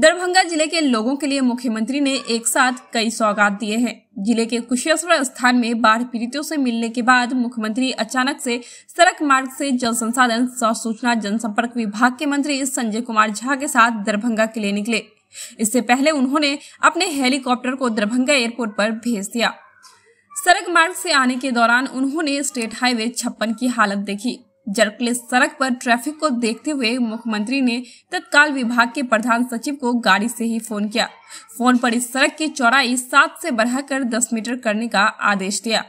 दरभंगा जिले के लोगों के लिए मुख्यमंत्री ने एक साथ कई सौगात दिए हैं जिले के कुशेश्वर स्थान में बाढ़ पीड़ितों से मिलने के बाद मुख्यमंत्री अचानक से सड़क मार्ग से जल संसाधन सौ सूचना जनसंपर्क विभाग के मंत्री संजय कुमार झा के साथ दरभंगा के लिए निकले इससे पहले उन्होंने अपने हेलीकॉप्टर को दरभंगा एयरपोर्ट पर भेज दिया सड़क मार्ग से आने के दौरान उन्होंने स्टेट हाईवे छप्पन की हालत देखी जरकले सड़क पर ट्रैफिक को देखते हुए मुख्यमंत्री ने तत्काल विभाग के प्रधान सचिव को गाड़ी से ही फोन किया फोन पर इस सड़क की चौड़ाई सात से बढ़ाकर दस मीटर करने का आदेश दिया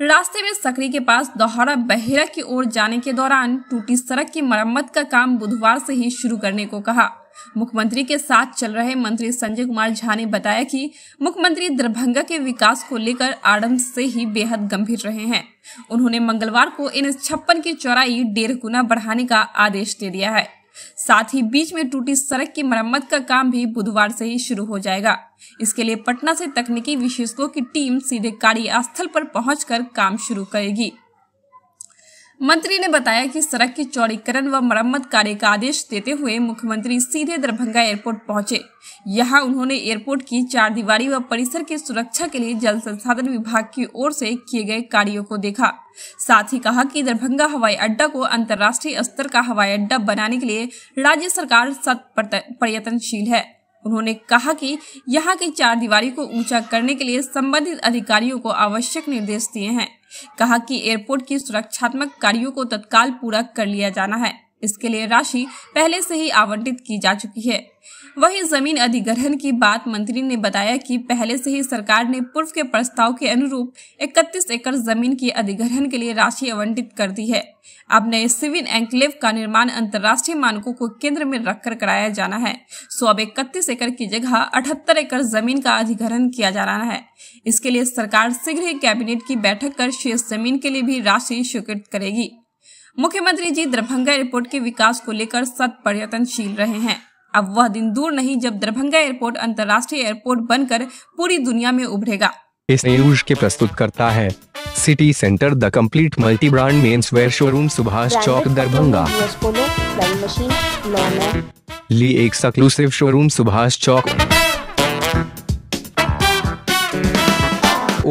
रास्ते में सकरी के पास दोहरा बहेरा की ओर जाने के दौरान टूटी सड़क की मरम्मत का काम बुधवार से ही शुरू करने को कहा मुख्यमंत्री के साथ चल रहे मंत्री संजय कुमार झा ने बताया कि मुख्यमंत्री दरभंगा के विकास को लेकर आडम से ही बेहद गंभीर रहे हैं उन्होंने मंगलवार को इन छप्पन की चौराई डेढ़ गुना बढ़ाने का आदेश दे दिया है साथ ही बीच में टूटी सड़क की मरम्मत का काम भी बुधवार से ही शुरू हो जाएगा इसके लिए पटना से तकनीकी विशेषज्ञों की टीम सीधे कार्य स्थल पर पहुंचकर काम शुरू करेगी मंत्री ने बताया कि सड़क के चौड़ीकरण व मरम्मत कार्य का आदेश देते हुए मुख्यमंत्री सीधे दरभंगा एयरपोर्ट पहुंचे यहां उन्होंने एयरपोर्ट की चार दीवारी व परिसर की सुरक्षा के लिए जल संसाधन विभाग की ओर से किए गए कार्यों को देखा साथ ही कहा कि दरभंगा हवाई अड्डा को अंतर्राष्ट्रीय स्तर का हवाई अड्डा बनाने के लिए राज्य सरकार सत प्रयत्नशील है उन्होंने कहा कि यहाँ की चार दीवारी को ऊंचा करने के लिए संबंधित अधिकारियों को आवश्यक निर्देश दिए हैं कहा कि एयरपोर्ट की सुरक्षात्मक कार्यों को तत्काल पूरा कर लिया जाना है इसके लिए राशि पहले से ही आवंटित की जा चुकी है वहीं जमीन अधिग्रहण की बात मंत्री ने बताया कि पहले से ही सरकार ने पूर्व के प्रस्ताव के अनुरूप 31 एकड़ जमीन की अधिग्रहण के लिए राशि आवंटित कर दी है अब नए सिविल एंक्लेव का निर्माण अंतर्राष्ट्रीय मानकों को केंद्र में रखकर कराया जाना है सो अब इकतीस एकड़ की जगह अठहत्तर एकड़ जमीन का अधिग्रहण किया जा रहा है इसके लिए सरकार शीघ्र ही कैबिनेट की बैठक कर शेष जमीन के लिए भी राशि स्वीकृत करेगी मुख्यमंत्री जी दरभंगा एयरपोर्ट के विकास को लेकर सत प्रयत्नशील रहे हैं अब वह दिन दूर नहीं जब दरभंगा एयरपोर्ट अंतर्राष्ट्रीय एयरपोर्ट बनकर पूरी दुनिया में उभरेगा इस न्यूज के प्रस्तुत करता है city centre the complete multi brand men's wear showroom Subhash Chowk Darbhanga ली एक सक्लूसिव शोरूम सुभाष चौक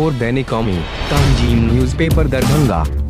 और दैनिक कॉमी तंजीम न्यूज़पेपर दरभंगा